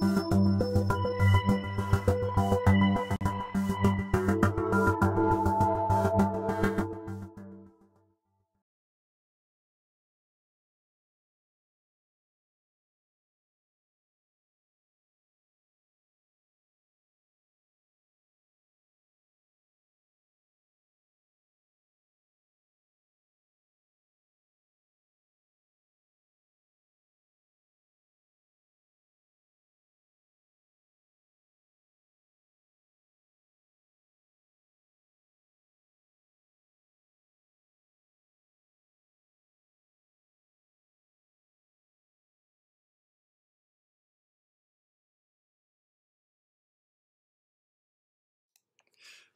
Bye.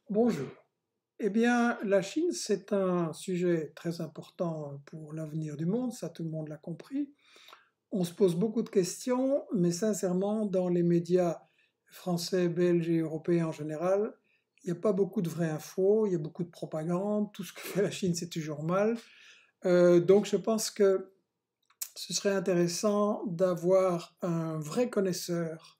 Bonjour. Eh bien, la Chine, c'est un sujet très important pour l'avenir du monde, ça tout le monde l'a compris. On se pose beaucoup de questions, mais sincèrement, dans les médias français, belges et européens en général, il n'y a pas beaucoup de vraies infos, il y a beaucoup de propagande, tout ce que fait la Chine, c'est toujours mal. Euh, donc je pense que ce serait intéressant d'avoir un vrai connaisseur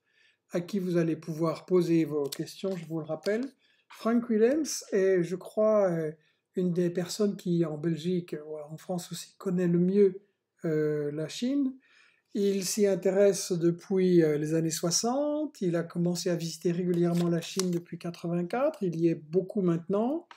à qui vous allez pouvoir poser vos questions, je vous le rappelle. Frank Willems est, je crois, euh, une des personnes qui, en Belgique, ou en France aussi, connaît le mieux euh, la Chine. Il s'y intéresse depuis euh, les années 60. Il a commencé à visiter régulièrement la Chine depuis 84. Il y est beaucoup maintenant.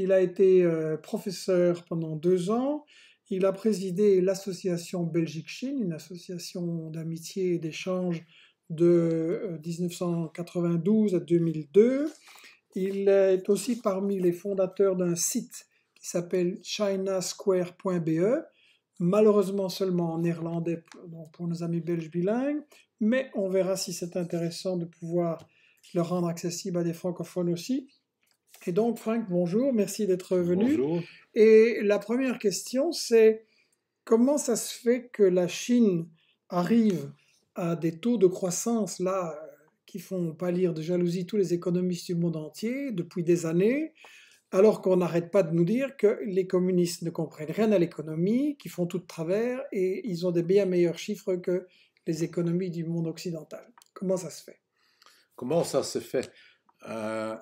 Il a été professeur pendant deux ans. Il a présidé l'association Belgique-Chine, une association d'amitié et d'échange de 1992 à 2002. Il est aussi parmi les fondateurs d'un site qui s'appelle chinasquare.be, malheureusement seulement en néerlandais pour nos amis belges bilingues, mais on verra si c'est intéressant de pouvoir le rendre accessible à des francophones aussi. Et donc, Franck, bonjour, merci d'être venu. Bonjour. Et la première question, c'est comment ça se fait que la Chine arrive à des taux de croissance là qui font pâlir de jalousie tous les économistes du monde entier depuis des années, alors qu'on n'arrête pas de nous dire que les communistes ne comprennent rien à l'économie, qu'ils font tout de travers et ils ont des bien meilleurs chiffres que les économies du monde occidental. Comment ça se fait Comment ça se fait euh,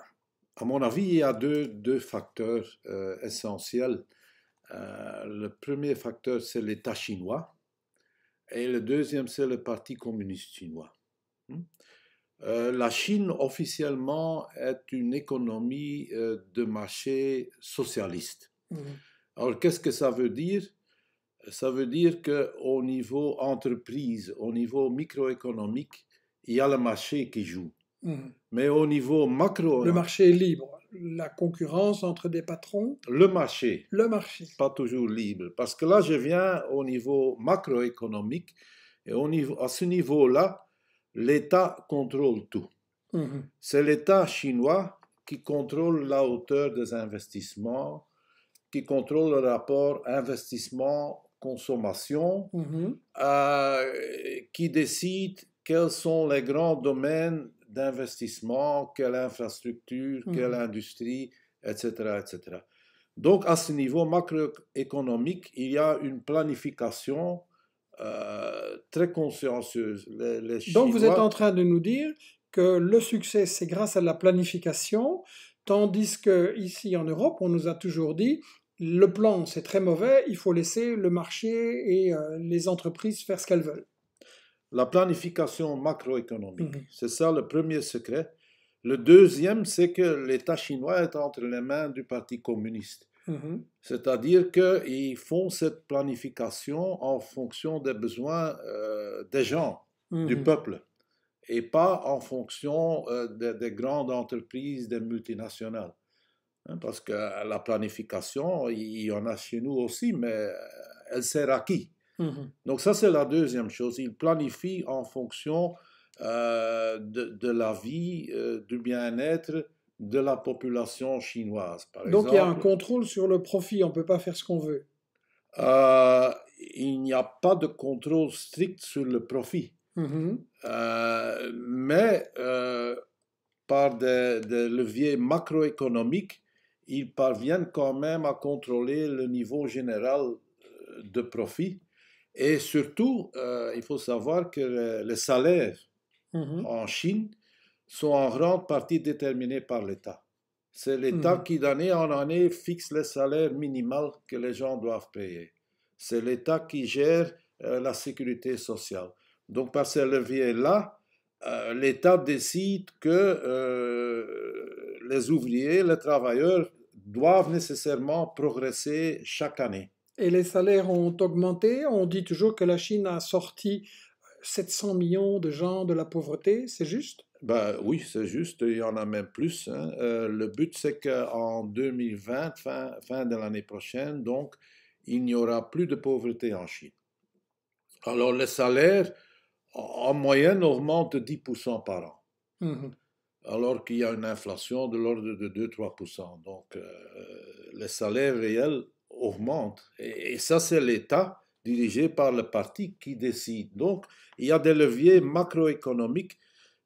À mon avis, il y a deux, deux facteurs euh, essentiels. Euh, le premier facteur, c'est l'État chinois et le deuxième, c'est le Parti communiste chinois. Hmm euh, la Chine officiellement est une économie euh, de marché socialiste. Mm. Alors qu'est-ce que ça veut dire Ça veut dire que au niveau entreprise, au niveau microéconomique, il y a le marché qui joue. Mm. Mais au niveau macro, le marché est libre. La concurrence entre des patrons. Le marché. Le marché. Pas toujours libre, parce que là je viens au niveau macroéconomique et au niveau, à ce niveau-là l'État contrôle tout. Mhm. C'est l'État chinois qui contrôle la hauteur des investissements, qui contrôle le rapport investissement-consommation, mhm. euh, qui décide quels sont les grands domaines d'investissement, quelle infrastructure, mhm. quelle industrie, etc., etc. Donc, à ce niveau macroéconomique, il y a une planification euh, très consciencieuse. Donc vous êtes en train de nous dire que le succès, c'est grâce à la planification, tandis que ici en Europe, on nous a toujours dit le plan, c'est très mauvais, il faut laisser le marché et euh, les entreprises faire ce qu'elles veulent. La planification macroéconomique, mhm. c'est ça le premier secret. Le deuxième, c'est que l'État chinois est entre les mains du Parti communiste. Mm-hmm. C'est-à-dire qu'ils font cette planification en fonction des besoins euh, des gens, du mm-hmm. peuple, et pas en fonction euh, des, grandes entreprises, des multinationales. Hein, parce que la planification, il y en a chez nous aussi, mais euh, elle sert à qui mm-hmm. Donc ça, c'est la deuxième chose. Ils planifient en fonction de, la vie, du bien-être de la population chinoise. Donc il y a un contrôle sur le profit, on ne peut pas faire ce qu'on veut. Euh, il n'y a pas de contrôle strict sur le profit. Mm-hmm. Euh, mais euh, par des, leviers macroéconomiques, ils parviennent quand même à contrôler le niveau général de profit. Et surtout, il faut savoir que les salaires mm-hmm. en Chine sont en grande partie déterminées par l'État. C'est l'État hmm. qui, d'année en année, fixe le salaire minimal que les gens doivent payer. C'est l'État qui gère euh, la sécurité sociale. Donc, par ces levier là euh, l'État décide que euh, les ouvriers, les travailleurs doivent nécessairement progresser chaque année. Et les salaires ont augmenté. On dit toujours que la Chine a sorti 700 millions de gens de la pauvreté, c'est juste Bah oui, c'est juste, il y en a même plus. Hein. Euh, le but, c'est qu'en 2020, fin, fin de l'année prochaine, donc, il n'y aura plus de pauvreté en Chine. Alors, les salaires, en moyenne, augmentent de 10% par an, mmh alors qu'il y a une inflation de l'ordre de 2-3%. Donc, euh, les salaires réels augmentent. et ça, c'est l'État dirigé par le parti qui décide. Donc, il y a des leviers macroéconomiques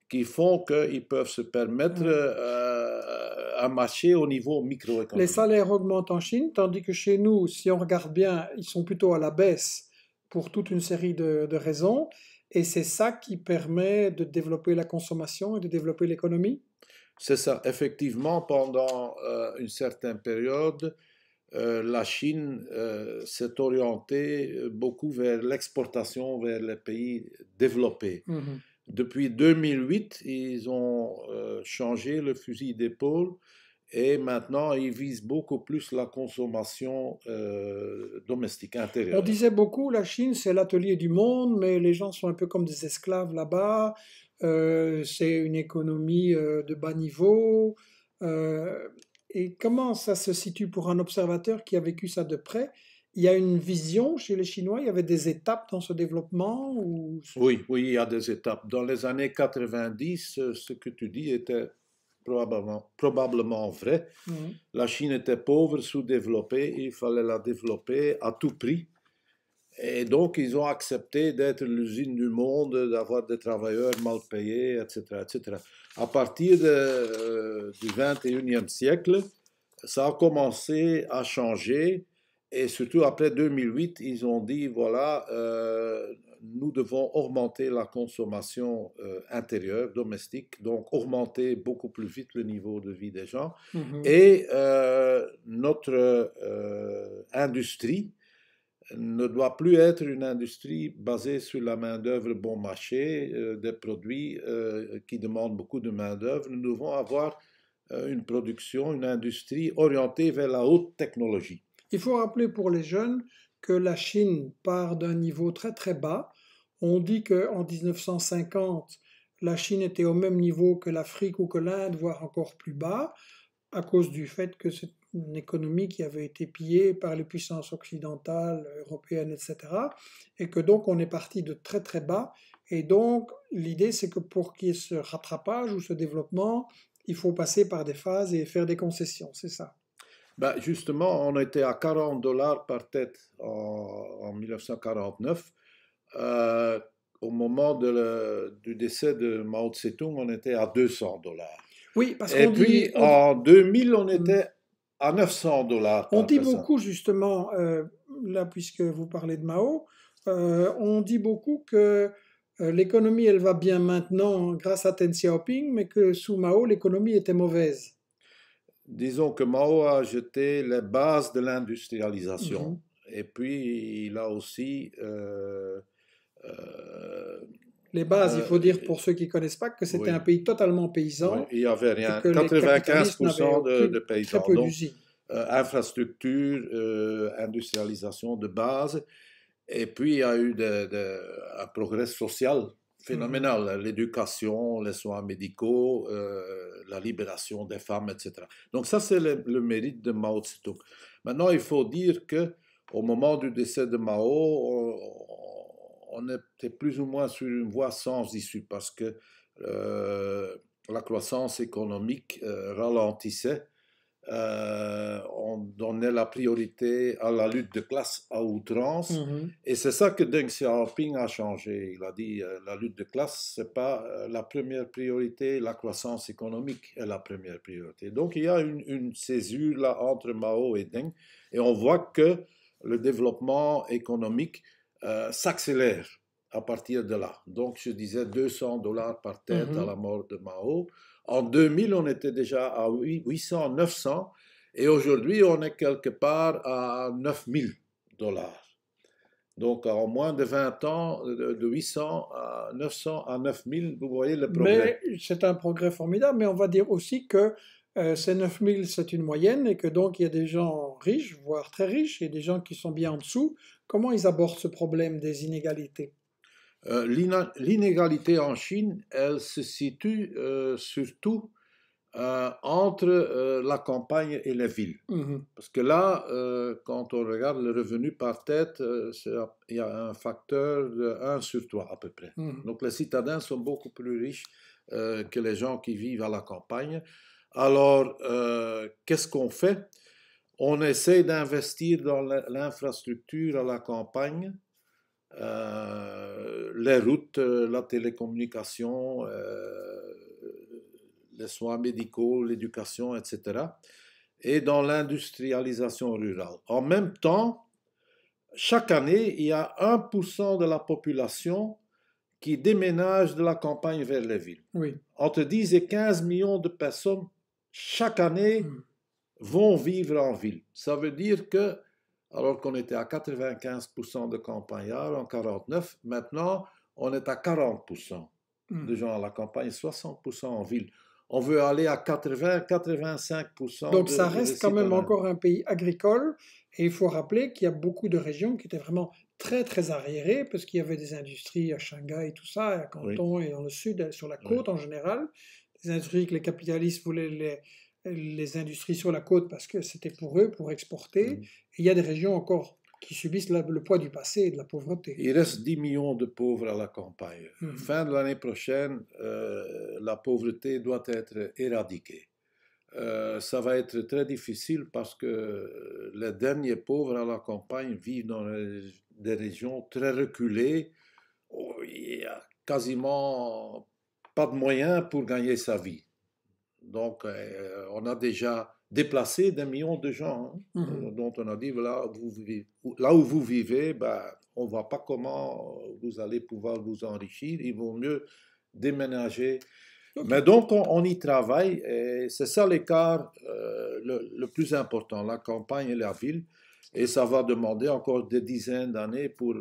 qui font qu'ils peuvent se permettre mm. euh, un marché au niveau microéconomique. Les salaires augmentent en Chine, tandis que chez nous, si on regarde bien, ils sont plutôt à la baisse pour toute une série de, raisons. Et c'est ça qui permet de développer la consommation et de développer l'économie C'est ça. Effectivement, pendant euh, une certaine période, euh, la Chine euh, s'est orientée euh, beaucoup vers l'exportation vers les pays développés. Mhm. Depuis 2008, ils ont changé le fusil d'épaule et maintenant ils visent beaucoup plus la consommation domestique intérieure. On disait beaucoup, la Chine c'est l'atelier du monde, mais les gens sont un peu comme des esclaves là-bas, c'est une économie de bas niveau et comment ça se situe pour un observateur qui a vécu ça de près il y a une vision chez les Chinois, il y avait des étapes dans ce développement Oui, oui, il y a des étapes. Dans les années 90, euh, ce que tu dis était probablement, probablement vrai. Mmh. La Chine était pauvre, sous-développée, il fallait la développer à tout prix. Et donc, ils ont accepté d'être l'usine du monde, d'avoir des travailleurs mal payés, etc. etc. À partir euh, du 21e siècle, ça a commencé à changer. Et surtout après 2008, ils ont dit, voilà, euh, nous devons augmenter la consommation euh, intérieure, domestique, donc augmenter beaucoup plus vite le niveau de vie des gens. Mmh et notre industrie ne doit plus être une industrie basée sur la main-d'œuvre bon marché, euh, des produits euh, qui demandent beaucoup de main-d'œuvre. Nous devons avoir euh, une production, une industrie orientée vers la haute technologie. Il faut rappeler pour les jeunes que la Chine part d'un niveau très très bas. On dit qu'en 1950, la Chine était au même niveau que l'Afrique ou que l'Inde, voire encore plus bas, à cause du fait que cette une économie qui avait été pillée par les puissances occidentales, européennes, etc. Et que donc on est parti de très très bas. Et donc l'idée c'est que pour qu'il y ait ce rattrapage ou ce développement, il faut passer par des phases et faire des concessions, c'est ça. Ben, justement, on était à 40 dollars par tête en, 1949. Euh, au moment de du décès de Mao Tse-tung, on était à 200 dollars. Oui, parce Et puis en 2000, on hmm. était à 900 dollars. On dit beaucoup justement, euh, là puisque vous parlez de Mao, euh, on dit beaucoup que euh, l'économie elle va bien maintenant grâce à Ten Xiaoping, mais que sous Mao l'économie était mauvaise. Disons que Mao a jeté les bases de l'industrialisation mhm. et puis il a aussi les bases, il faut euh, dire pour ceux qui ne connaissent pas que c'était un pays totalement paysan. Il n'y avait rien. 95% de, paysans. Très peu euh, infrastructure, euh, industrialisation de base. Et puis, il y a eu un progrès social phénoménal. Mhm. L'éducation, les soins médicaux, la libération des femmes, etc. Donc ça, c'est le, mérite de Mao tse Maintenant, il faut dire que au moment du décès de Mao, on était plus ou moins sur une voie sans issue parce que euh, la croissance économique euh, ralentissait. Euh, on donnait la priorité à la lutte de classe à outrance. Mm-hmm. Et c'est ça que Deng Xiaoping a changé. Il a dit que la lutte de classe, ce n'est pas la première priorité, la croissance économique est la première priorité. Donc il y a une, une, césure là entre Mao et Deng. Et on voit que le développement économique euh, s'accélère à partir de là. Donc, je disais 200 dollars par tête à mhm. la mort de Mao. En 2000, on était déjà à 800, 900, et aujourd'hui, on est quelque part à 9000 dollars. Donc, en moins de 20 ans, de 800 à 900 à 9000, vous voyez le progrès. C'est un progrès formidable, mais on va dire aussi que euh, ces 9000, c'est une moyenne, et que donc il y a des gens riches, voire très riches, et des gens qui sont bien en dessous. Comment ils abordent ce problème des inégalités euh, L'inégalité en Chine, elle se situe euh, surtout euh, entre la campagne et les villes. Mmh Parce que là, quand on regarde le revenu par tête, il y a un facteur de 1 sur 3 à peu près. Mmh Donc les citadins sont beaucoup plus riches que les gens qui vivent à la campagne. Alors, qu'est-ce qu'on fait on essaie d'investir dans l'infrastructure à la campagne, euh, les routes, euh, la télécommunication, euh, les soins médicaux, l'éducation, etc. Et dans l'industrialisation rurale. En même temps, chaque année, il y a 1% de la population qui déménage de la campagne vers les villes. Entre 10 et 15 millions de personnes chaque année hmm vont vivre en ville. Ça veut dire que, alors qu'on était à 95% de campagnards en 49, maintenant on est à 40% hmm. de gens à la campagne, 60% en ville. On veut aller à 80-85%. Donc ça reste quand même encore un pays agricole. Et il faut rappeler qu'il y a beaucoup de régions qui étaient vraiment très très arriérées, parce qu'il y avait des industries à Shanghai et tout ça, à Canton et dans le sud, sur la côte en général. Des industries que les capitalistes voulaient les, les industries sur la côte parce que c'était pour eux, pour exporter. Mm. il y a des régions encore qui subissent le poids du passé et de la pauvreté. Il reste 10 millions de pauvres à la campagne. Mm. Fin de l'année prochaine, euh, la pauvreté doit être éradiquée. Euh, ça va être très difficile parce que les derniers pauvres à la campagne vivent dans des régions très reculées. Où oh, il n'y a quasiment pas de moyens pour gagner sa vie. Donc, euh, on a déjà déplacé des millions de gens, hein, mmh. euh, dont on a dit, là, vous là où vous vivez, ben, on ne voit pas comment euh, vous allez pouvoir vous enrichir, il vaut mieux déménager. Mais donc, on, y travaille, et c'est ça l'écart le, plus important, la campagne et la ville, et ça va demander encore des dizaines d'années pour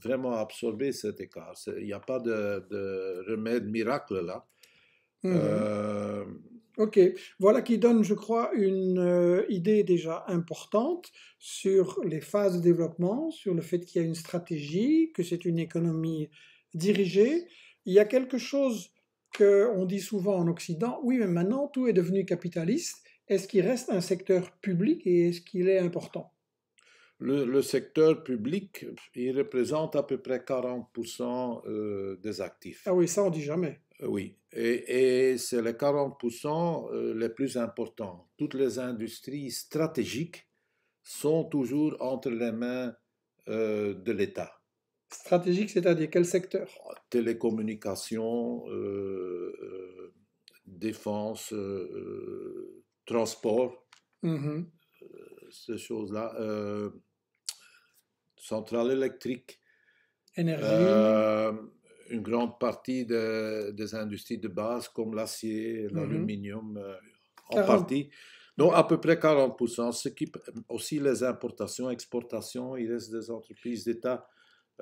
vraiment absorber cet écart. Il n'y a pas de, remède miracle là. Mmh. Ok, voilà qui donne, je crois, une euh, idée déjà importante sur les phases de développement, sur le fait qu'il y a une stratégie, que c'est une économie dirigée. Il y a quelque chose qu'on dit souvent en Occident, oui, mais maintenant tout est devenu capitaliste. Est-ce qu'il reste un secteur public et est-ce qu'il est important le, secteur public, il représente à peu près 40% euh, des actifs. Ah oui, ça on dit jamais. Euh, oui, et, c'est les 40% euh, les plus importants. Toutes les industries stratégiques sont toujours entre les mains euh, de l'État. Stratégique, c'est-à-dire quel secteur ah, Télécommunications, défense, transport, mm-hmm. ces choses-là, centrales électriques, énergie une grande partie des industries de base comme l'acier, mhm. l'aluminium, euh, en partie. Donc à peu près 40%, ce qui aussi les importations, exportations, il reste des entreprises d'État,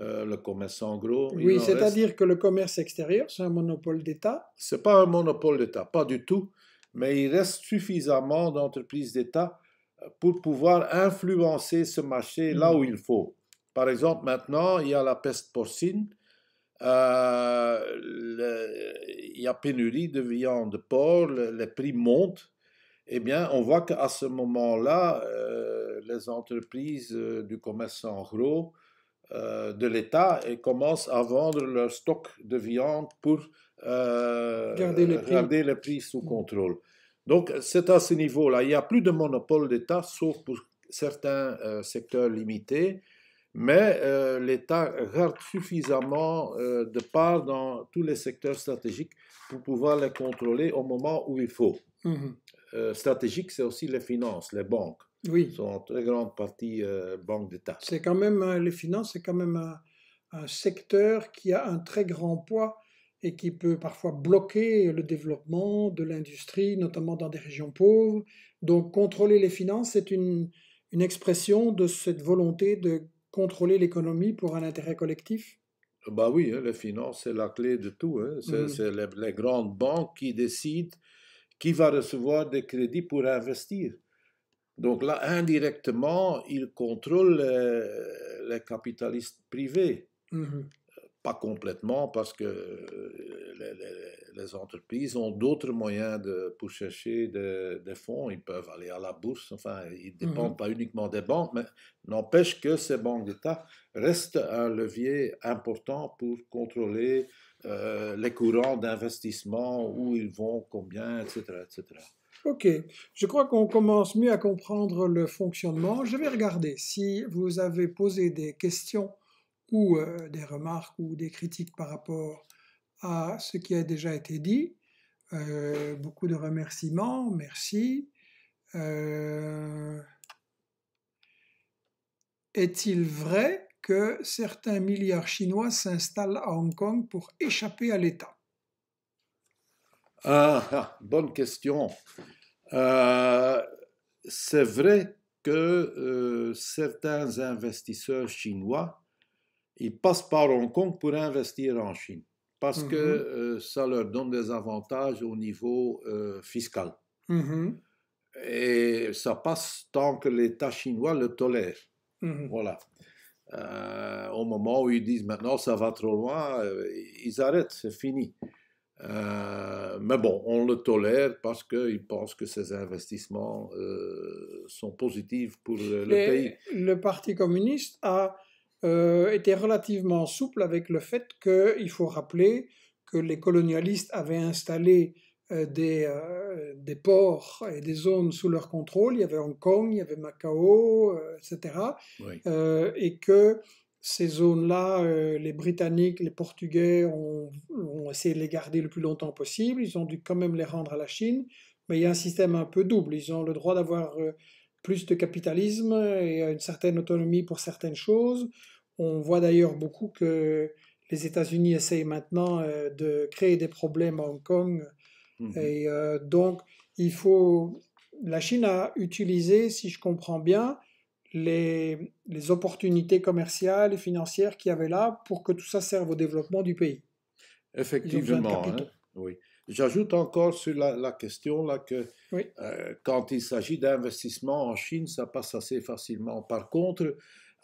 euh, le commerce en gros. Oui, c'est-à-dire que le commerce extérieur, c'est un monopole d'État C'est pas un monopole d'État, pas du tout, mais il reste suffisamment d'entreprises d'État euh, pour pouvoir influencer ce marché là mhm. où il faut. Par exemple, maintenant, il y a la peste porcine euh, il y a pénurie de viande de porc, les prix montent, eh bien, on voit qu'à ce moment-là, euh, les entreprises euh, du commerce en gros de l'État commencent à vendre leur stock de viande pour garder, les prix sous mm. contrôle. Donc, c'est à ce niveau-là. Il n'y a plus de monopole d'État, sauf pour certains secteurs limités mais euh, l'État garde suffisamment euh, de part dans tous les secteurs stratégiques pour pouvoir les contrôler au moment où il faut. Mmh euh, stratégique, c'est aussi les finances, les banques. Oui. Ce sont en très grande partie banques d'État. C'est quand même, les finances, c'est quand même un, secteur qui a un très grand poids et qui peut parfois bloquer le développement de l'industrie, notamment dans des régions pauvres. Donc contrôler les finances, c'est une, une expression de cette volonté de contrôler l'économie pour un intérêt collectif Bah oui, hein, les finances finance, c'est la clé de tout. Hein. C'est mm. les, grandes banques qui décident qui va recevoir des crédits pour investir. Donc là, indirectement, ils contrôlent euh, les, capitalistes privés. Mm-hmm pas complètement parce que euh, les, entreprises ont d'autres moyens de, pour chercher des, fonds. Ils peuvent aller à la bourse, enfin, ils ne mmh dépendent pas uniquement des banques, mais n'empêche que ces banques d'État restent un levier important pour contrôler euh, les courants d'investissement, où ils vont, combien, etc. etc. Ok, je crois qu'on commence mieux à comprendre le fonctionnement. Je vais regarder si vous avez posé des questions ou des remarques ou des critiques par rapport à ce qui a déjà été dit. beaucoup de remerciements, merci. Est-il vrai que certains milliards chinois s'installent à Hong Kong pour échapper à l'État ah, ah, bonne question. C'est vrai que certains investisseurs chinois ils passent par Hong Kong pour investir en Chine, parce que mhm. euh, ça leur donne des avantages au niveau euh, fiscal. Mhm. Et ça passe tant que l'État chinois le tolère. Mhm. Voilà. Euh, au moment où ils disent maintenant ça va trop loin, ils arrêtent, c'est fini. mais bon, on le tolère parce qu'ils pensent que ces investissements sont positifs pour le, pays. Le Parti communiste a euh, était relativement souple avec le fait qu'il faut rappeler que les colonialistes avaient installé euh, des, euh, des, ports et des zones sous leur contrôle. Il y avait Hong Kong, il y avait Macao, etc. et que ces zones-là, les Britanniques, les Portugais ont, essayé de les garder le plus longtemps possible. Ils ont dû quand même les rendre à la Chine. Mais il y a un système un peu double. Ils ont le droit d'avoir plus de capitalisme et une certaine autonomie pour certaines choses. On voit d'ailleurs beaucoup que les États-Unis essayent maintenant euh, de créer des problèmes à Hong Kong. Mhm. Et euh, donc, il faut. La Chine a utilisé, si je comprends bien, les, opportunités commerciales et financières qu'il y avait là pour que tout ça serve au développement du pays. Effectivement. Hein. oui. J'ajoute encore sur la, question là que euh, quand il s'agit d'investissement en Chine, ça passe assez facilement. Par contre,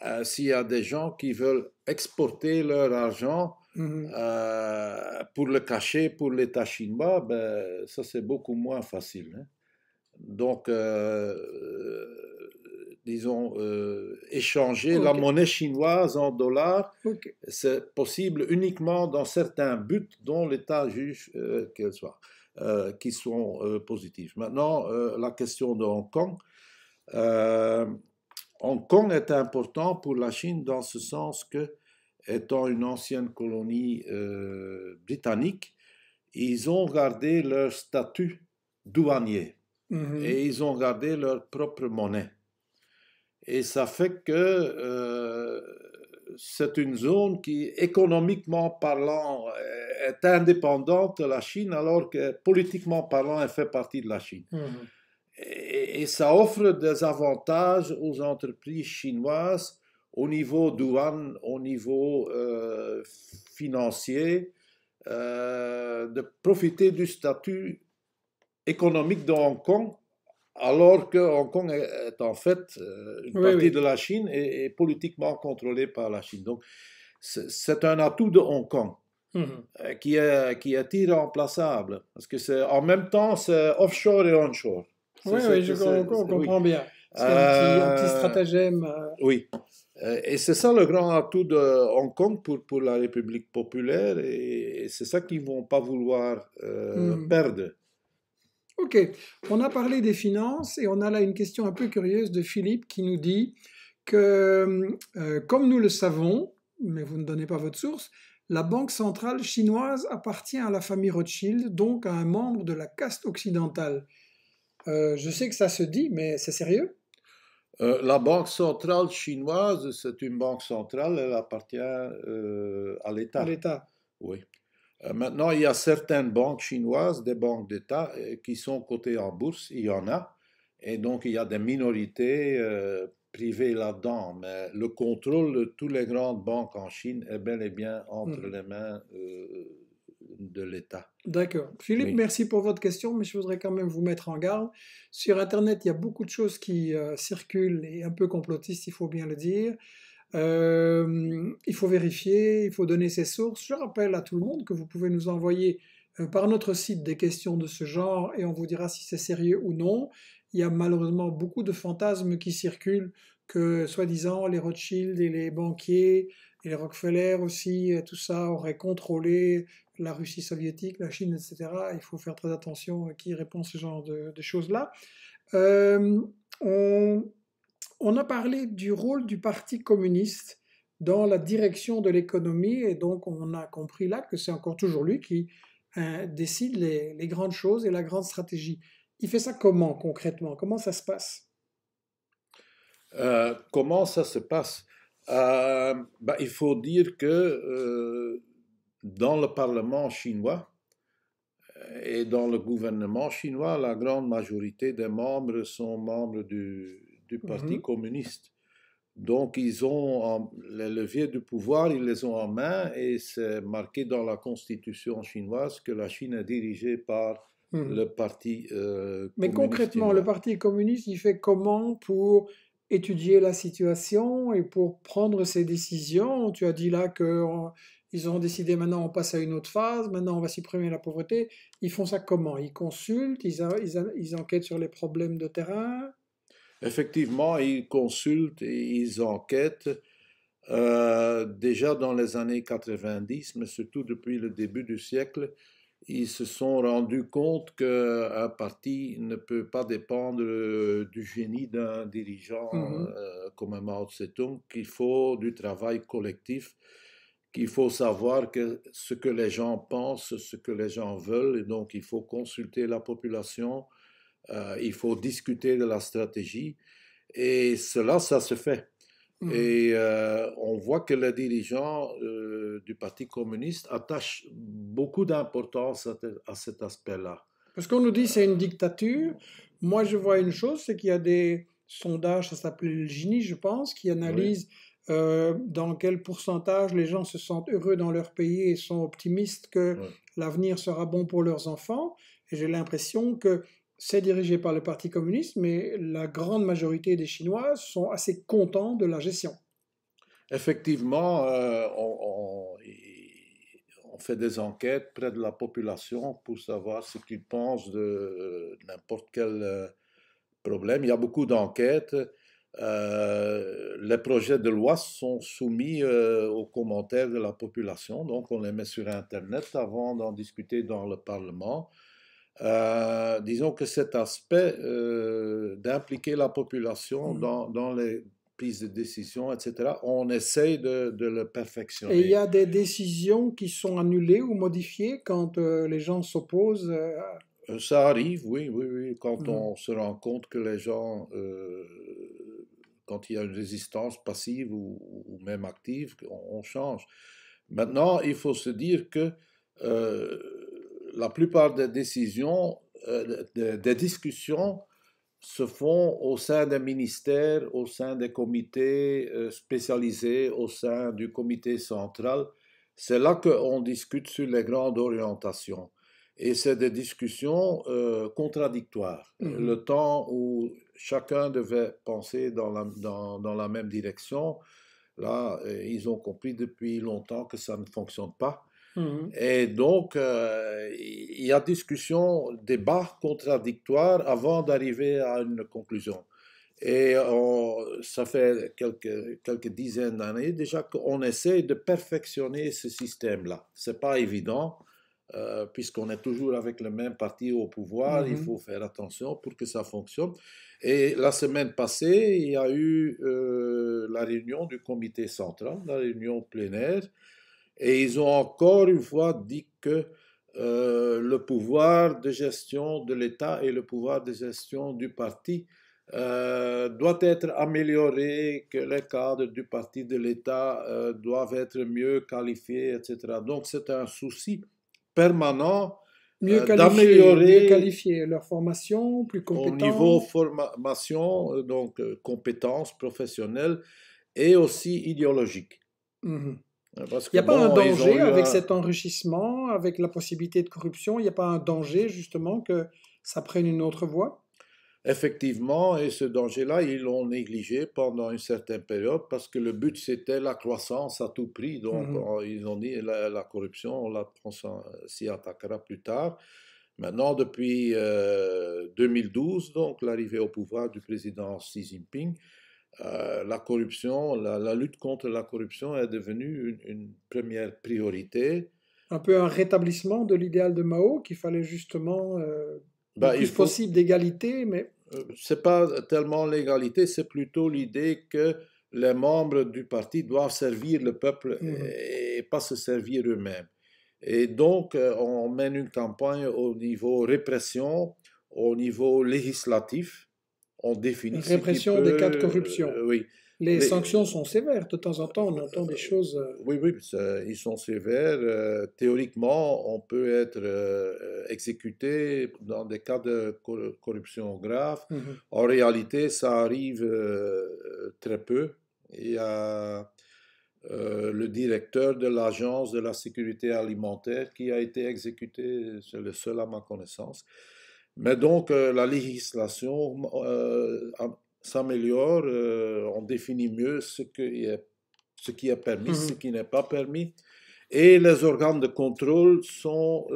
euh, s'il y a des gens qui veulent exporter leur argent mhm. euh, pour le cacher pour l'État chinois, ben, ça c'est beaucoup moins facile. Hein. Donc, euh, disons, échanger la monnaie chinoise en dollars, c'est possible uniquement dans certains buts dont l'État juge qu'elle soit, qui sont positifs. Maintenant, la question de Hong Kong. Hong Kong est important pour la Chine dans ce sens que, étant une ancienne colonie euh, britannique, ils ont gardé leur statut douanier mm-hmm. et ils ont gardé leur propre monnaie. Et ça fait que euh, c'est une zone qui, économiquement parlant, est indépendante de la Chine, alors que politiquement parlant, elle fait partie de la Chine. Mm-hmm et ça offre des avantages aux entreprises chinoises au niveau douane, au niveau euh, financier, euh, de profiter du statut économique de Hong Kong, alors que Hong Kong est en fait euh, une partie de la Chine et, politiquement contrôlée par la Chine. Donc, c'est un atout de Hong Kong. Mm-hmm. qui, est, qui est irremplaçable. Parce que c'est en même temps, c'est offshore et onshore. Oui, oui, je, on, comprend bien. C'est un, petit, euh, stratagème. Euh. Oui. Euh, et c'est ça le grand atout de Hong Kong pour, pour la République populaire, et, c'est ça qu'ils ne vont pas vouloir hmm. perdre. Ok, on a parlé des finances et on a là une question un peu curieuse de Philippe qui nous dit que, comme nous le savons, mais vous ne donnez pas votre source, la Banque centrale chinoise appartient à la famille Rothschild, donc à un membre de la caste occidentale. Euh, je sais que ça se dit, mais c'est sérieux euh, La banque centrale chinoise, c'est une banque centrale, elle appartient euh, à l'État. À l'État. Oui. Maintenant, il y a certaines banques chinoises, des banques d'État, qui sont cotées en bourse, il y en a, et donc il y a des minorités privées là-dedans, mais le contrôle de toutes les grandes banques en Chine est bel et bien entre mhm. les mains de l'État. D'accord. Philippe, merci pour votre question, mais je voudrais quand même vous mettre en garde. Sur Internet, il y a beaucoup de choses qui euh, circulent et un peu complotistes, il faut bien le dire. Euh, il faut vérifier, il faut donner ses sources. Je rappelle à tout le monde que vous pouvez nous envoyer euh, par notre site des questions de ce genre et on vous dira si c'est sérieux ou non. Il y a malheureusement beaucoup de fantasmes qui circulent que, soi-disant, les Rothschild et les banquiers et les Rockefeller aussi, euh, tout ça, aurait contrôlé la Russie soviétique, la Chine, etc. Il faut faire très attention à euh, qui répond ce genre de, choses-là. Euh, on, a parlé du rôle du Parti communiste dans la direction de l'économie, et donc on a compris là que c'est encore toujours lui qui décide les, grandes choses et la grande stratégie. Il fait ça comment concrètement Comment ça se passe comment ça se passe euh, bah, il faut dire que euh, dans le Parlement chinois euh, et dans le gouvernement chinois, la grande majorité des membres sont membres du, mhm. Parti communiste. Donc, ils ont les leviers du pouvoir, ils les ont en main et c'est marqué dans la constitution chinoise que la Chine est dirigée par mhm. le Parti communiste. Mais concrètement, le Parti communiste, il fait comment pour étudier la situation et pour prendre ces décisions. Tu as dit là qu'ils ont décidé maintenant on passe à une autre phase, maintenant on va supprimer la pauvreté. Ils font ça comment Ils consultent, ils, ils, enquêtent sur les problèmes de terrain Effectivement, ils consultent et ils enquêtent. Euh, déjà dans les années 90, mais surtout depuis le début du siècle, ils se sont rendus compte qu'un parti ne peut pas dépendre euh, du génie d'un dirigeant mmh euh, comme Mao tse qu'il faut du travail collectif, qu'il faut savoir que ce que les gens pensent, ce que les gens veulent, et donc il faut consulter la population, euh, il faut discuter de la stratégie, et cela, ça se fait. Mm-hmm. Et euh, on voit que les dirigeants euh, du Parti communiste attachent beaucoup d'importance à, cet aspect-là. Parce qu'on nous dit c'est une dictature. Moi, je vois une chose, c'est qu'il y a des sondages, ça s'appelle le Gini, je pense, qui analysent euh, dans quel pourcentage les gens se sentent heureux dans leur pays et sont optimistes que l'avenir sera bon pour leurs enfants. Et j'ai l'impression que c'est dirigé par le Parti communiste, mais la grande majorité des Chinois sont assez contents de la gestion. Effectivement, euh, on, fait des enquêtes près de la population pour savoir ce qu'ils pensent de euh, n'importe quel euh, problème. Il y a beaucoup d'enquêtes. les projets de loi sont soumis aux commentaires de la population, donc on les met sur Internet avant d'en discuter dans le Parlement. Euh, disons que cet aspect euh, d'impliquer la population mmh. dans, les prises de décision, etc., on essaye de, le perfectionner. Et il y a des décisions qui sont annulées ou modifiées quand euh, les gens s'opposent Ça arrive, oui, oui, oui, quand mmh. on se rend compte que les gens, quand il y a une résistance passive ou, même active, on, change. Maintenant, il faut se dire que la plupart des décisions, euh, des, discussions se font au sein des ministères, au sein des comités euh, spécialisés, au sein du comité central. C'est là qu'on discute sur les grandes orientations. Et c'est des discussions euh, contradictoires. Mmh. Le temps où chacun devait penser dans la même direction, là, ils ont compris depuis longtemps que ça ne fonctionne pas Mm-hmm. Et donc, euh, il y a discussion, débat contradictoire avant d'arriver à une conclusion. Et ça fait quelques, quelques dizaines d'années déjà qu'on essaie de perfectionner ce système-là. Ce n'est pas évident, euh, puisqu'on est toujours avec le même parti au pouvoir. Il mm-hmm. faut faire attention pour que ça fonctionne. Et la semaine passée, il y a eu euh, la réunion du comité central, la réunion plénière. Et ils ont encore une fois dit que euh, le pouvoir de gestion de l'État et le pouvoir de gestion du parti euh, doit être amélioré, que les cadres du parti de l'État euh, doivent être mieux qualifiés, etc. Donc c'est un souci permanent d'améliorer. qualifier leur formation, plus compétente. Au niveau formation, donc compétences professionnelles et aussi idéologiques. Mmh euh, il n'y a pas un danger avec cet enrichissement, avec la possibilité de corruption, il n'y a pas un danger justement que ça prenne une autre voie Effectivement, et ce danger-là, ils l'ont négligé pendant une certaine période parce que le but, c'était la croissance à tout prix. Donc, mmh euh, ils ont dit la, corruption, on, la, s'y attaquera plus tard. Maintenant, depuis 2012, euh, donc l'arrivée au pouvoir du président Xi Jinping, euh, la corruption, la, lutte contre la corruption est devenue une, première priorité. Un peu un rétablissement de l'idéal de Mao qu'il fallait justement euh, le bah, plus possible d'égalité, mais euh, c'est pas tellement l'égalité, c'est plutôt l'idée que les membres du parti doivent servir le peuple mmh. et pas se servir eux-mêmes. Et donc, on mène une campagne au niveau répression, au niveau législatif, on définit. Répression des cas de corruption. Euh, oui. Les, sanctions sont sévères. De temps en temps, on entend des choses. Euh, oui, oui, ils sont sévères. Euh, théoriquement, on peut être exécuté dans des cas de corruption grave. Mhm. En réalité, ça arrive très peu. Il y a le directeur de l'Agence de la sécurité alimentaire qui a été exécuté, c'est le seul à ma connaissance. Mais donc, euh, la législation euh, s'améliore, euh, on définit mieux ce, qui est permis, mmh ce qui n'est pas permis. Et les organes de contrôle sont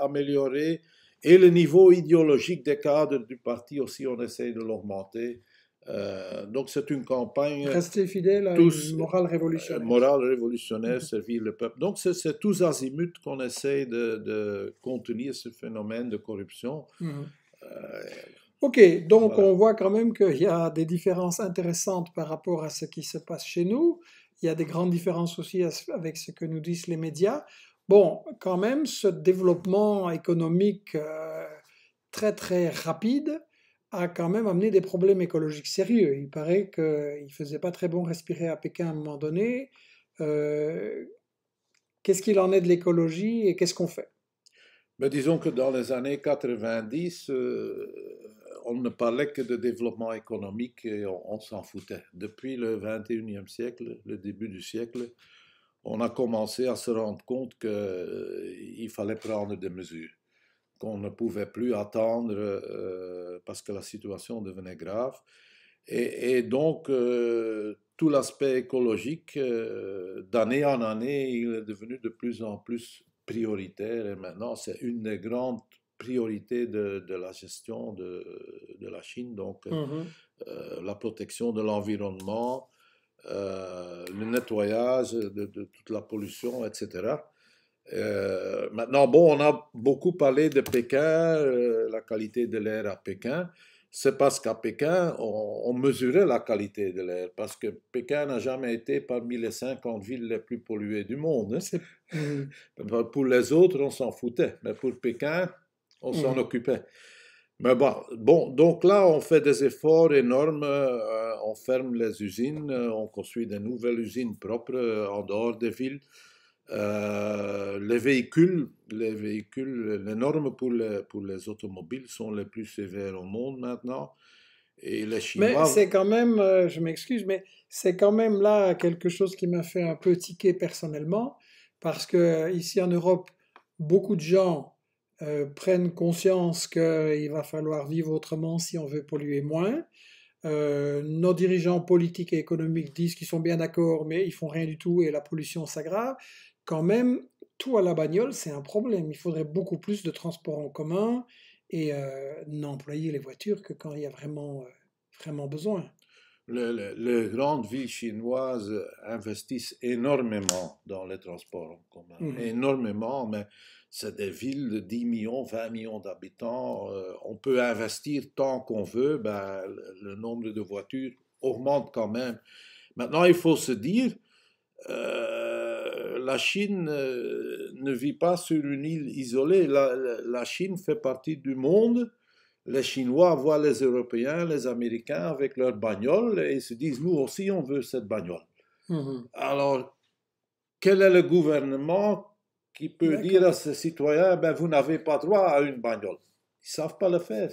améliorés. Et le niveau idéologique des cadres du parti aussi, on essaye de l'augmenter euh, donc c'est une campagne... restez fidèle à une euh, morale révolutionnaire. morale mhm. révolutionnaire, servir le peuple. Donc c'est tous azimuts qu'on essaye de, contenir ce phénomène de corruption. Mhm. Euh, ok, donc on voit quand même qu'il y a des différences intéressantes par rapport à ce qui se passe chez nous. Il y a des grandes différences aussi avec ce que nous disent les médias. Bon, quand même, ce développement économique très très rapide a quand même amené des problèmes écologiques sérieux. Il paraît qu'il ne faisait pas très bon respirer à Pékin à un moment donné. Euh, qu'est-ce qu'il en est de l'écologie et qu'est-ce qu'on fait Mais ben, Disons que dans les années 90, euh, on ne parlait que de développement économique et on, s'en foutait. Depuis le 21e siècle, le début du siècle, on a commencé à se rendre compte qu'il euh, il fallait prendre des mesures qu'on ne pouvait plus attendre euh, parce que la situation devenait grave. Et, donc, euh, tout l'aspect écologique, euh, d'année en année, il est devenu de plus en plus prioritaire. Et maintenant, c'est une des grandes priorités de, la gestion de, la Chine. Donc, mmh la protection de l'environnement, le nettoyage de, de toute la pollution, etc. Euh, maintenant, bon, on a beaucoup parlé de Pékin, euh, la qualité de l'air à Pékin. C'est parce qu'à Pékin, on, mesurait la qualité de l'air, parce que Pékin n'a jamais été parmi les 50 villes les plus polluées du monde. Hein, mmh. pour les autres, on s'en foutait, mais pour Pékin, on s'en mmh. occupait. Mais bon, bon, donc là, on fait des efforts énormes, euh, on ferme les usines, on construit de nouvelles usines propres en dehors des villes. Euh, les véhicules, les véhicules, les normes pour les, pour les automobiles sont les plus sévères au monde maintenant. Et les Chinois... Mais c'est quand même, euh, je m'excuse, mais c'est quand même là quelque chose qui m'a fait un peu tiquer personnellement, parce que ici en Europe, beaucoup de gens euh, prennent conscience qu'il va falloir vivre autrement si on veut polluer moins. nos dirigeants politiques et économiques disent qu'ils sont bien d'accord, mais ils font rien du tout et la pollution s'aggrave quand même, tout à la bagnole, c'est un problème. Il faudrait beaucoup plus de transports en commun et euh, n'employer les voitures que quand il y a vraiment, euh, vraiment besoin. les grandes villes chinoises investissent énormément dans les transports en commun. Mmh. Énormément, mais c'est des villes de 10 millions, 20 millions d'habitants. Euh, on peut investir tant qu'on veut, ben, le nombre de voitures augmente quand même. Maintenant, il faut se dire, euh, la Chine euh, ne vit pas sur une île isolée. La, Chine fait partie du monde. Les Chinois voient les Européens, les Américains avec leurs bagnoles et se disent, nous aussi, on veut cette bagnole. Mhm. Alors, quel est le gouvernement qui peut dire à ses citoyens, ben, vous n'avez pas droit à une bagnole ils savent pas le faire.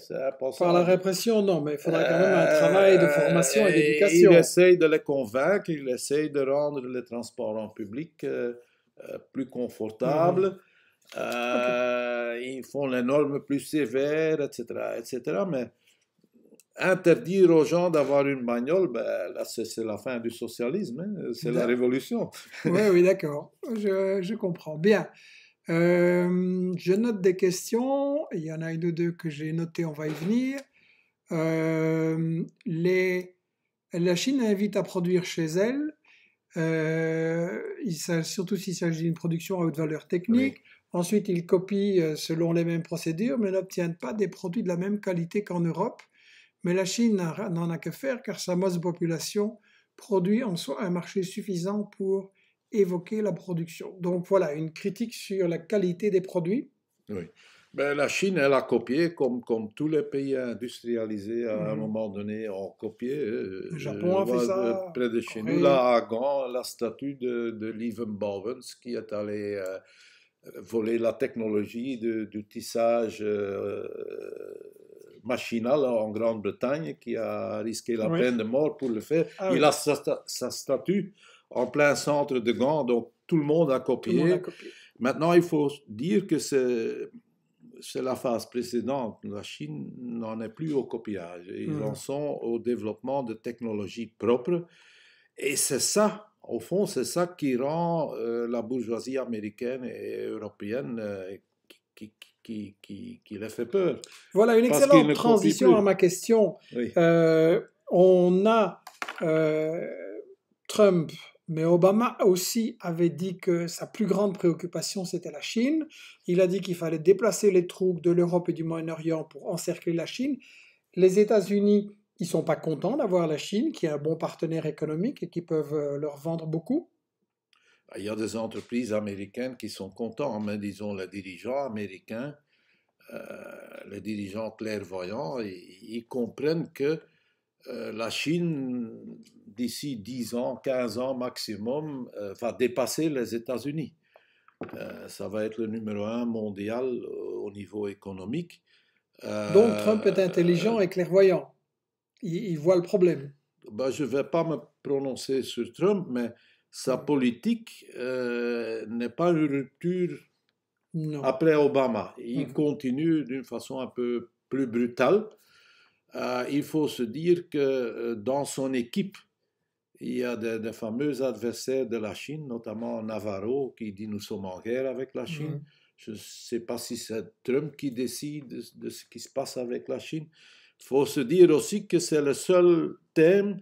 Par la répression, non, mais il faudra quand même un euh, travail de formation et d'éducation. Ils essayent de les convaincre, il essayent de rendre les transports en public euh, euh, plus confortables. Mhm. Ils font les normes plus sévères, etc. etc. mais interdire aux gens d'avoir une bagnole, ben, là, c'est la fin du socialisme, hein, c'est la révolution. oui, oui, d'accord. Je, je comprends. Bien je note des questions. Il y en a une ou deux que j'ai notées, on va y venir. les, la Chine invite à produire chez elle, il, surtout s'il s'agit d'une production à haute valeur technique. Ensuite, ils copient euh, selon les mêmes procédures, mais n'obtiennent pas des produits de la même qualité qu'en Europe. Mais la Chine n'en a que faire car sa masse population produit en soi un marché suffisant pour évoquer la production. Donc voilà, une critique sur la qualité des produits. Oui. Ben, la Chine, elle a copié, comme, comme tous les pays industrialisés, à un mmh. moment donné, ont copié. Euh, le euh, Japon a fait ça. Près de chez nous, là, à Gand, la statue de, de qui est allé euh, voler la technologie du tissage machinal en Grande-Bretagne, qui a risqué la peine de mort pour le faire. Ah Il a sa statue en plein centre de Gand. Donc tout le monde a copié. Maintenant, il faut dire que c'est la phase précédente. La Chine n'en est plus au copiage. Ils hmm. en sont au développement de technologies propres. Et c'est ça au fond, c'est ça qui rend euh, la bourgeoisie américaine et européenne euh, qui, qui, les fait peur. Voilà une excellente transition à ma question. Euh, on a Trump mais Obama aussi avait dit que sa plus grande préoccupation, c'était la Chine. Il a dit qu'il fallait déplacer les troupes de l'Europe et du Moyen-Orient pour encercler la Chine. Les États-Unis, ils ne sont pas contents d'avoir la Chine, qui est un bon partenaire économique et qui peuvent euh, leur vendre beaucoup. Bah, il y a des entreprises américaines qui sont contents, hein, mais disons, les dirigeants américains, euh, les dirigeants clairvoyants, ils, comprennent que euh, la Chine d'ici 10 ans, 15 ans maximum, va euh, dépasser les États-Unis. Euh, ça va être le numéro un mondial euh, au niveau économique. Donc Trump est intelligent et clairvoyant. Il, voit le problème. Ben, je ne vais pas me prononcer sur Trump, mais sa politique n'est pas une rupture après Obama. Il mhm. continue d'une façon un peu plus brutale. il faut se dire que dans son équipe, il y a des fameux adversaires de la Chine, notamment Navarro, qui dit nous sommes en guerre avec la Chine. Mm. Je ne sais pas si c'est Trump qui décide de, ce qui se passe avec la Chine. Il faut se dire aussi que c'est le seul thème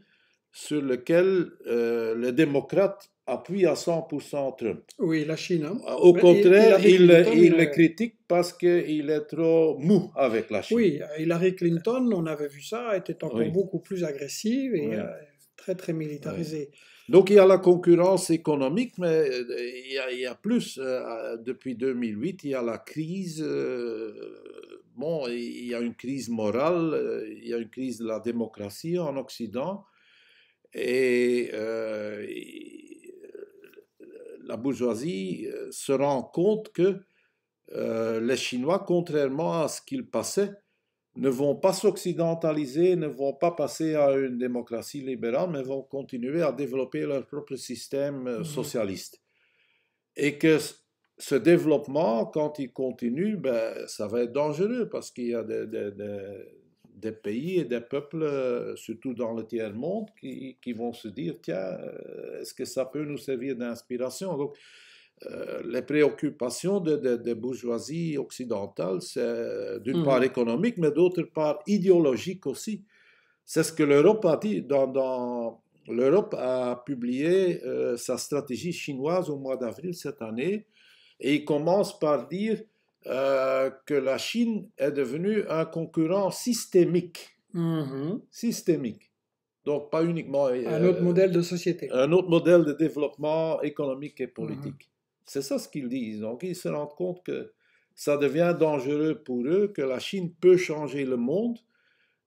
sur lequel euh, les démocrates appuient à 100% Trump. Oui, la Chine. Hein. Au contraire, il, le euh, critique parce qu'il est trop mou avec la Chine. Oui, Hillary Clinton, on avait vu ça, était encore beaucoup plus agressive et euh, très militarisé. Donc il y a la concurrence économique, mais euh, il y a, plus. Euh, depuis 2008, il y a la crise. Euh, bon, il y a une crise morale, il y a une crise de la démocratie en Occident. Et la bourgeoisie se rend compte que les Chinois, contrairement à ce qu'ils passaient, ne vont pas s'occidentaliser, ne vont pas passer à une démocratie libérale, mais vont continuer à développer leur propre système euh, mhm. socialiste. Et que ce développement, quand il continue, ben, ça va être dangereux parce qu'il y a des, pays et des peuples, euh, surtout dans le tiers-monde, qui, qui, vont se dire, tiens, euh, est-ce que ça peut nous servir d'inspiration euh, les préoccupations des de, bourgeoisies occidentales, c'est d'une mmh. part économique, mais d'autre part idéologique aussi. C'est ce que l'Europe a dit. Dans, L'Europe a publié euh, sa stratégie chinoise au mois d'avril cette année, et il commence par dire euh, que la Chine est devenue un concurrent systémique. Mmh. Systémique. Donc, pas uniquement. un autre modèle de société. Un autre modèle de développement économique et politique. Mmh. C'est ça ce qu'ils disent. Donc ils se rendent compte que ça devient dangereux pour eux, que la Chine peut changer le monde,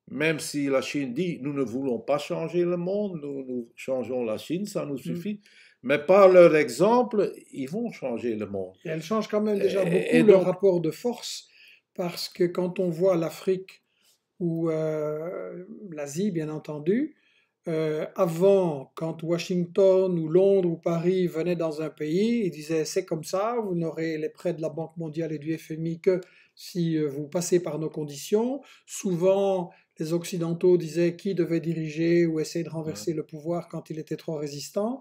même si la Chine dit nous ne voulons pas changer le monde, nous, changeons la Chine, ça nous mm. suffit. Mais par leur exemple, ils vont changer le monde. elle change quand même déjà beaucoup le rapport de force, parce que quand on voit l'Afrique ou euh, l'Asie, bien entendu, euh, avant, quand Washington ou Londres ou Paris venaient dans un pays, ils disaient c'est comme ça, vous n'aurez les prêts de la Banque mondiale et du FMI que si euh, vous passez par nos conditions. Souvent, les Occidentaux disaient qui devait diriger ou essayer de renverser le pouvoir quand il était trop résistant.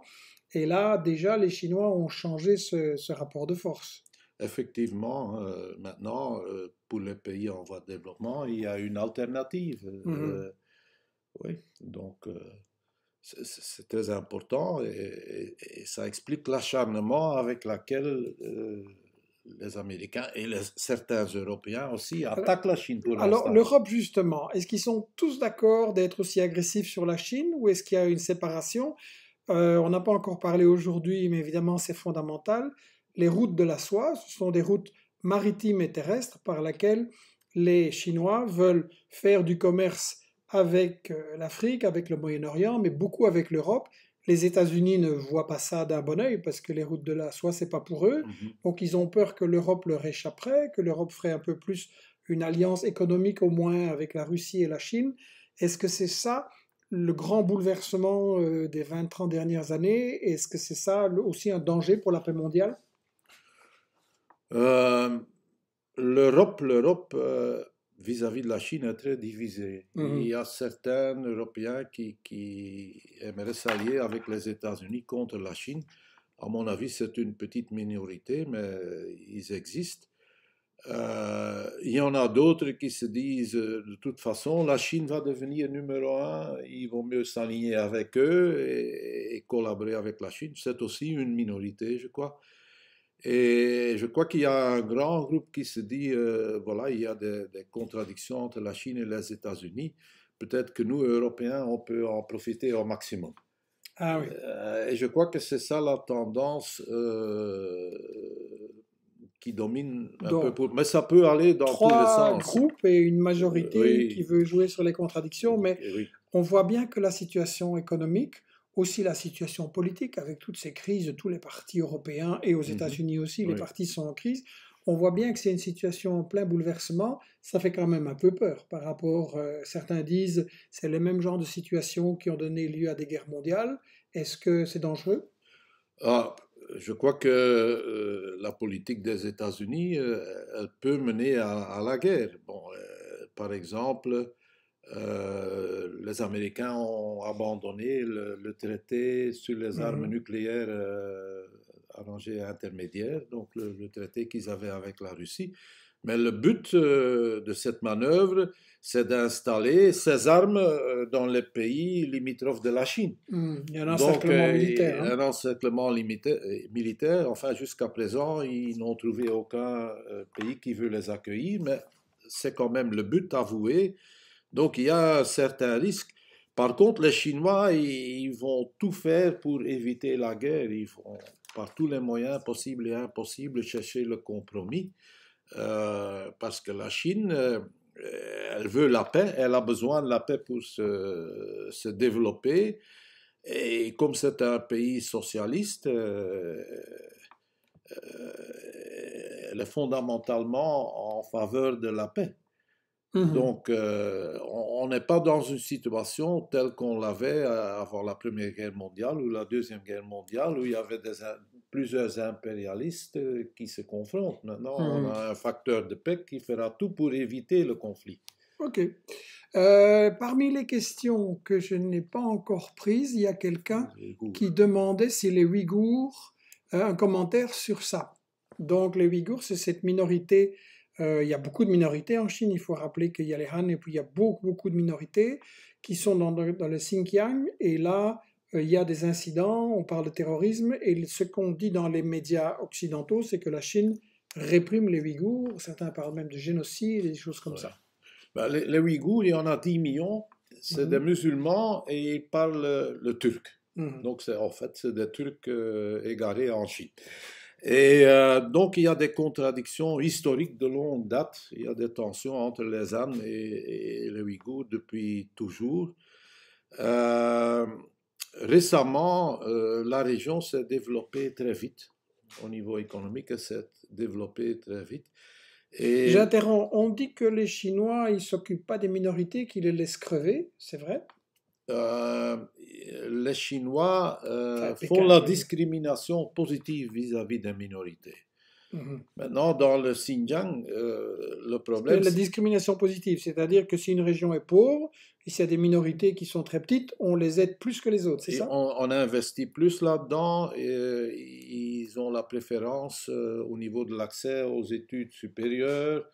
Et là, déjà, les Chinois ont changé ce, rapport de force. Effectivement, euh, maintenant, pour les pays en voie de développement, il y a une alternative. Mmh oui, donc euh, c'est très important et, ça explique l'acharnement avec laquelle euh, les Américains et certains Européens aussi euh, attaquent la Chine. Pour Alors l'Europe justement, est-ce qu'ils sont tous d'accord d'être aussi agressifs sur la Chine ou est-ce qu'il y a une séparation On n'a pas encore parlé aujourd'hui, mais évidemment c'est fondamental. Les routes de la soie, ce sont des routes maritimes et terrestres par lesquelles les Chinois veulent faire du commerce avec euh, l'Afrique, avec le Moyen-Orient, mais beaucoup avec l'Europe. Les États-Unis ne voient pas ça d'un bon oeil parce que les routes de la soie, c'est pas pour eux. Mmh Donc ils ont peur que l'Europe leur échapperait, que l'Europe ferait un peu plus une alliance économique au moins avec la Russie et la Chine. Est-ce que c'est ça le grand bouleversement euh, des 20-30 dernières années Est-ce que c'est ça aussi un danger pour la paix mondiale euh, L'Europe, l'Europe vis-à-vis de la Chine est très divisée. Mhm. Il y a certains Européens qui, aimeraient s'allier avec les États-Unis contre la Chine. À mon avis, c'est une petite minorité, mais ils existent. Euh, il y en a d'autres qui se disent, euh, de toute façon, la Chine va devenir numéro un, il vaut mieux s'aligner avec eux et, collaborer avec la Chine. C'est aussi une minorité, je crois. Et je crois qu'il y a un grand groupe qui se dit, euh, voilà, il y a des, contradictions entre la Chine et les États-Unis. Peut-être que nous, Européens, on peut en profiter au maximum. Ah oui. Euh, et je crois que c'est ça la tendance euh, qui domine un peu. Mais ça peut aller dans tous les sens. groupes et une majorité qui veut jouer sur les contradictions, mais on voit bien que la situation économique aussi la situation politique avec toutes ces crises de tous les partis européens et aux mhm. États-Unis aussi, les partis sont en crise. On voit bien que c'est une situation en plein bouleversement. Ça fait quand même un peu peur par rapport. Euh, certains disent c'est le même genre de situation qui ont donné lieu à des guerres mondiales. Est-ce que c'est dangereux ah, Je crois que euh, la politique des États-Unis, euh, peut mener à, à la guerre. Bon, par exemple, euh, les Américains ont abandonné le, traité sur les mmh armes nucléaires euh, arrangées intermédiaires, donc le, traité qu'ils avaient avec la Russie. Mais le but euh, de cette manœuvre, c'est d'installer ces armes euh, dans les pays limitrophes de la Chine. un encerclement donc, militaire. Enfin, jusqu'à présent, ils n'ont trouvé aucun pays qui veut les accueillir, mais c'est quand même le but avoué donc il y a certains risques. Par contre, les Chinois, ils vont tout faire pour éviter la guerre. Ils vont, par tous les moyens possibles et impossibles, chercher le compromis. Euh, parce que la Chine, euh, elle veut la paix, elle a besoin de la paix pour se, développer. Et comme c'est un pays socialiste, euh, elle est fondamentalement en faveur de la paix. Mmh Donc, euh, on n'est pas dans une situation telle qu'on l'avait euh, avant la Première Guerre mondiale ou la Deuxième Guerre mondiale, où il y avait plusieurs impérialistes euh, qui se confrontent. Maintenant, mmh on a un facteur de paix qui fera tout pour éviter le conflit. OK. parmi les questions que je n'ai pas encore prises, il y a quelqu'un qui demandait si les Ouïghours, un commentaire sur ça. Donc, les Ouïghours, c'est cette minorité euh, il y a beaucoup de minorités en Chine. Il faut rappeler qu'il y a les Han et puis il y a beaucoup, beaucoup de minorités qui sont dans, dans le Xinjiang. Et là, euh, il y a des incidents, on parle de terrorisme. Et ce qu'on dit dans les médias occidentaux, c'est que la Chine réprime les Ouïghours. Certains parlent même de génocide et des choses comme ça. Bah, les, Ouïghours, il y en a 10 millions. C'est mhm. des musulmans et ils parlent le turc. Mhm. Donc Donc, en fait, c'est des Turcs euh, égarés en Chine. Et euh, donc, il y a des contradictions historiques de longue date. Il y a des tensions entre les Han et, les Ouïghours depuis toujours. Euh, récemment, euh, la région s'est développée très vite au niveau économique. Elle s'est développée très vite. J'interromps. On dit que les Chinois, ils s'occupent pas des minorités, qu'ils les laissent crever. C'est vrai euh, les Chinois euh, font la discrimination positive vis-à-vis des minorités. Mhm. Maintenant, dans le Xinjiang, euh, le problème... La discrimination positive, c'est-à-dire que si une région est pauvre, et s'il y a des minorités qui sont très petites, on les aide plus que les autres, c'est ça on, on, investit plus là-dedans, ils ont la préférence au niveau de l'accès aux études supérieures,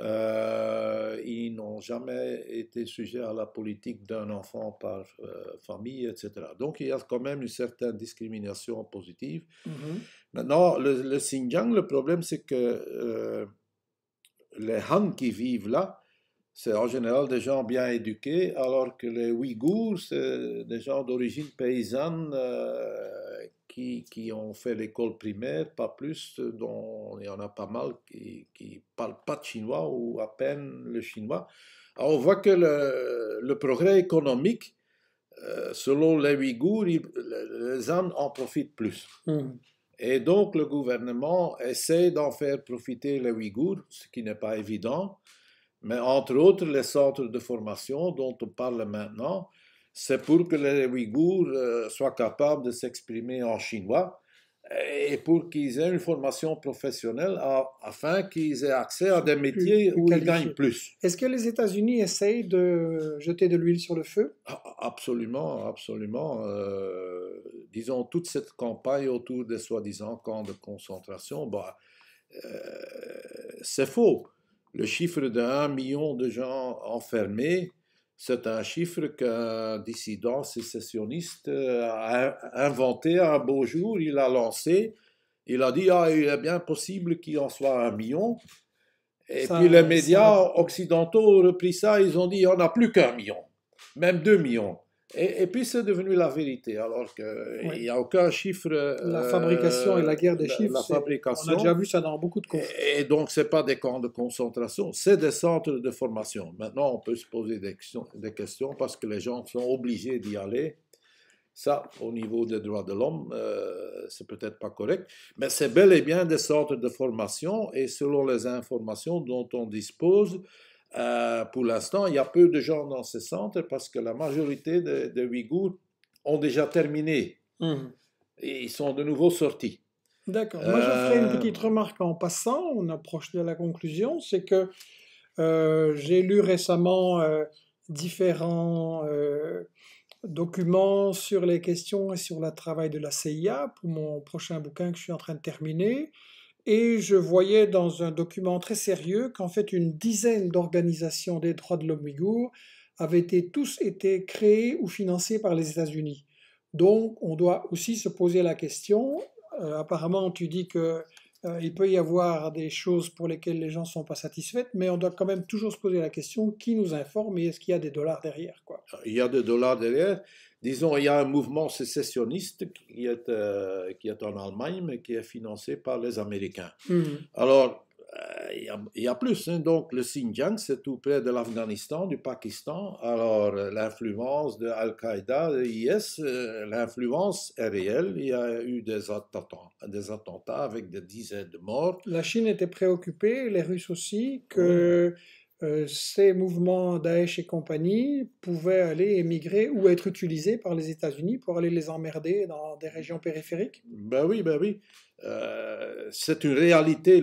euh, ils n'ont jamais été sujets à la politique d'un enfant par euh, famille, etc. Donc il y a quand même une certaine discrimination positive. Mm-hmm. Maintenant, le, Xinjiang, le problème c'est que euh, les Han qui vivent là, c'est en général des gens bien éduqués, alors que les Ouïghours, c'est des gens d'origine paysanne qui, ont fait l'école primaire, pas plus, dont il y en a pas mal qui ne parlent pas de chinois ou à peine le chinois. on voit que le, progrès économique, euh, selon les Ouïghours, les âmes en profitent plus. Hmm. Et donc le gouvernement essaie d'en faire profiter les Ouïghours, ce qui n'est pas évident, mais entre autres les centres de formation dont on parle maintenant, c'est pour que les Ouïghours euh, soient capables de s'exprimer en chinois et pour qu'ils aient une formation professionnelle afin qu'ils aient accès à des métiers où ils gagnent plus. Est-ce que les États-Unis essayent de jeter de l'huile sur le feu ah, ah, Absolument, absolument. Euh, disons, toute cette campagne autour des soi-disant camps de concentration, bah, euh, c'est faux. Le chiffre d'un million de gens enfermés c'est un chiffre qu'un dissident sécessionniste euh, a inventé un beau jour, il a lancé, il a dit Ah, il est bien possible qu'il en soit un million. Et puis les médias occidentaux ont repris ça, ils ont dit il n'y en a plus qu'un million, même deux millions. Et, puis c'est devenu la vérité, alors qu'il n'y a aucun chiffre. Euh, la fabrication et la guerre des chiffres. On a déjà vu ça dans beaucoup de conflits. Et, donc ce pas des camps de concentration, c'est des centres de formation. Maintenant, on peut se poser des questions, des questions parce que les gens sont obligés d'y aller. Ça, au niveau des droits de l'homme, ce euh, c'est peut-être pas correct, mais c'est bel et bien des centres de formation et selon les informations dont on dispose, euh, pour l'instant, il y a peu de gens dans ces centres parce que la majorité des de Ouïghours ont déjà terminé. Hmm. Et ils sont de nouveau sortis. D'accord. Moi, je ferai une euh, petite remarque en passant. On approche de la conclusion. C'est que euh, j'ai lu récemment différents documents sur les questions et sur le travail de la CIA pour mon prochain bouquin que je suis en train de terminer. Et je voyais dans un document très sérieux qu'en fait une dizaine d'organisations des droits de l'homme ouïghour avaient tous été créées ou financées par les États-Unis. Donc on doit aussi se poser la question, euh, apparemment tu dis que euh, il peut y avoir des choses pour lesquelles les gens ne sont pas satisfaits, mais on doit quand même toujours se poser la question qui nous informe et est-ce qu'il y a des dollars derrière Il y a des dollars derrière, disons, il y a un mouvement sécessionniste qui est, euh, qui est en Allemagne, mais qui est financé par les Américains. Hmm. Alors, euh, il y, a, plus. Hein. Donc, le Xinjiang, c'est tout près de l'Afghanistan, du Pakistan. Alors, euh, l'influence de Al-Qaïda, de l'IS, l'influence est réelle. Il y a eu des attentats, des attentats avec des dizaines de morts. La Chine était préoccupée, les Russes aussi, que euh, ces mouvements Daesh et compagnie pouvaient aller émigrer ou être utilisés par les États-Unis pour aller les emmerder dans des régions périphériques Ben oui, ben oui. Euh, c'est une réalité,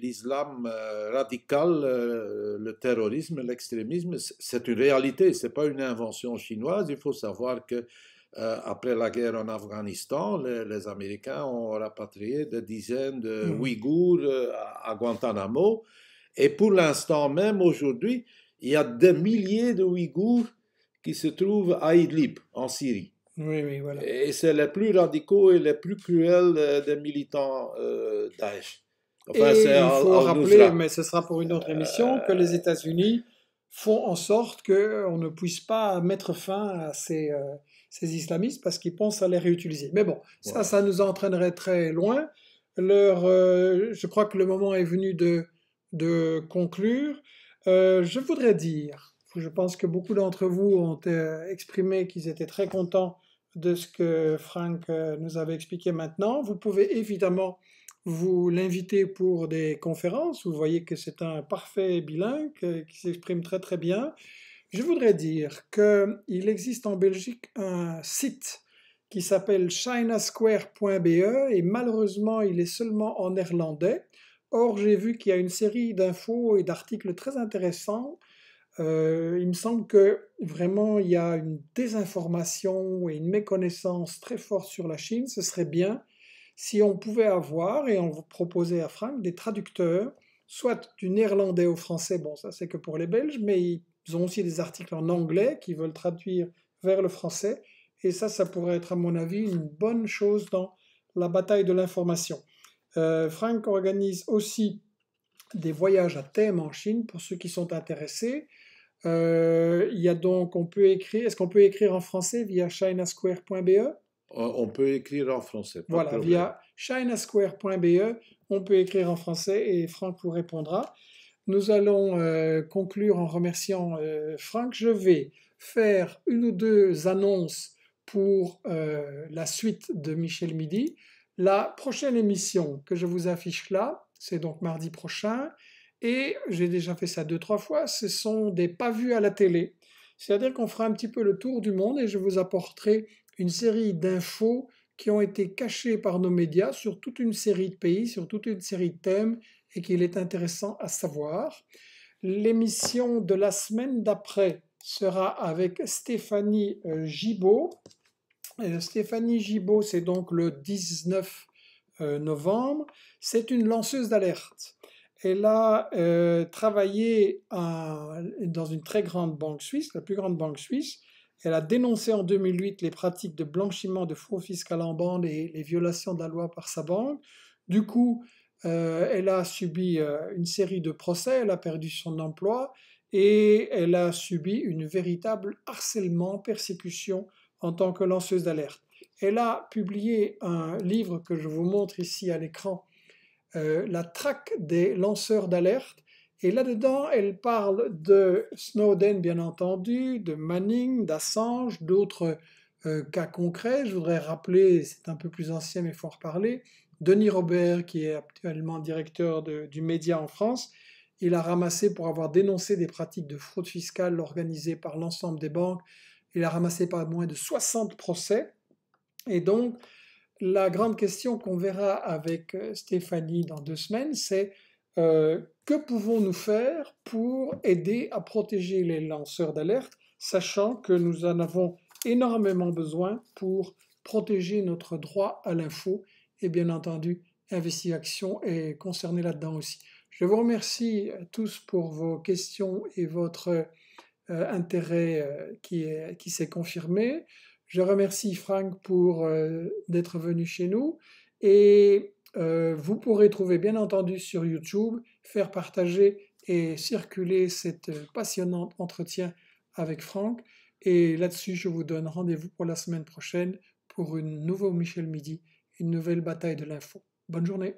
l'islam euh, radical, le terrorisme, l'extrémisme, c'est une réalité, ce n'est pas une invention chinoise. Il faut savoir que après la guerre en Afghanistan, les, les, Américains ont rapatrié des dizaines de mmh. Ouïghours à Guantanamo. Et pour l'instant, même aujourd'hui, il y a des milliers de Ouïghours qui se trouvent à Idlib, en Syrie. Oui, oui, voilà. Et c'est les plus radicaux et les plus cruels euh, des militants euh, Daesh. Enfin, et il faut rappeler, mais ce sera pour une autre euh, émission, que les États-Unis font en sorte qu'on euh, ne puisse pas mettre fin à ces, ces islamistes parce qu'ils pensent à les réutiliser. Mais bon, ça, ça nous entraînerait très loin. Leur, je crois que le moment est venu de de conclure, euh, je voudrais dire, je pense que beaucoup d'entre vous ont euh, exprimé qu'ils étaient très contents de ce que Frank euh, nous avait expliqué maintenant. Vous pouvez évidemment vous l'inviter pour des conférences. Vous voyez que c'est un parfait bilingue qui s'exprime très très bien. Je voudrais dire qu'il existe en Belgique un site qui s'appelle chinasquare.be et malheureusement il est seulement en néerlandais. Or, j'ai vu qu'il y a une série d'infos et d'articles très intéressants. Euh, il me semble que vraiment il y a une désinformation et une méconnaissance très forte sur la Chine. Ce serait bien si on pouvait avoir, et on proposait à Franck, des traducteurs, soit du néerlandais au français, bon ça c'est que pour les Belges, mais ils ont aussi des articles en anglais qu'ils veulent traduire vers le français. Et ça, ça pourrait être à mon avis une bonne chose dans la bataille de l'information. Franck euh, Frank organise aussi des voyages à thème en Chine pour ceux qui sont intéressés. Euh, il y a donc, on peut écrire, est-ce qu'on peut écrire en français via chinasquare.be euh, On peut écrire en français. voilà, via chinasquare.be, on peut écrire en français et Franck vous répondra. Nous allons conclure en remerciant Franck. Je vais faire une ou deux annonces pour la suite de Michel Midi. La prochaine émission que je vous affiche là, c'est donc mardi prochain, et j'ai déjà fait ça deux, trois fois, ce sont des pas vus à la télé. C'est-à-dire qu'on fera un petit peu le tour du monde et je vous apporterai une série d'infos qui ont été cachées par nos médias sur toute une série de pays, sur toute une série de thèmes et qu'il est intéressant à savoir. L'émission de la semaine d'après sera avec Stéphanie euh, Gibaud euh, Stéphanie Gibaud, c'est donc le 19 euh, novembre. C'est une lanceuse d'alerte. Elle a euh, travaillé dans une très grande banque suisse, la plus grande banque suisse. Elle a dénoncé en 2008 les pratiques de blanchiment de fraude fiscale en banque et les violations de la loi par sa banque. Du coup, elle a subi une série de procès, elle a perdu son emploi et elle a subi une véritable harcèlement, persécution en tant que lanceuse d'alerte. Elle a publié un livre que je vous montre ici à l'écran, euh, La traque des lanceurs d'alerte. Et là-dedans, elle parle de Snowden, bien entendu, de Manning, d'Assange, d'autres euh, cas concrets. Je voudrais rappeler, c'est un peu plus ancien mais il faut en reparler, Denis Robert, qui est actuellement directeur du Média en France. Il a ramassé pour avoir dénoncé des pratiques de fraude fiscale organisées par l'ensemble des banques il a ramassé pas moins de 60 procès. Et donc, la grande question qu'on verra avec euh, Stéphanie dans deux semaines, c'est euh, que pouvons-nous faire pour aider à protéger les lanceurs d'alerte, sachant que nous en avons énormément besoin pour protéger notre droit à l'info et bien entendu, Investi Action est concerné là-dedans aussi. Je vous remercie euh, tous pour vos questions et votre euh, intérêt euh, qui, s'est confirmé. Je remercie Franck pour euh, d'être venu chez nous et vous pourrez trouver bien entendu sur YouTube, faire partager et circuler cet passionnant entretien avec Franck. Et là-dessus, je vous donne rendez-vous pour la semaine prochaine pour une nouveau Michel Midi, une nouvelle bataille de l'info. Bonne journée.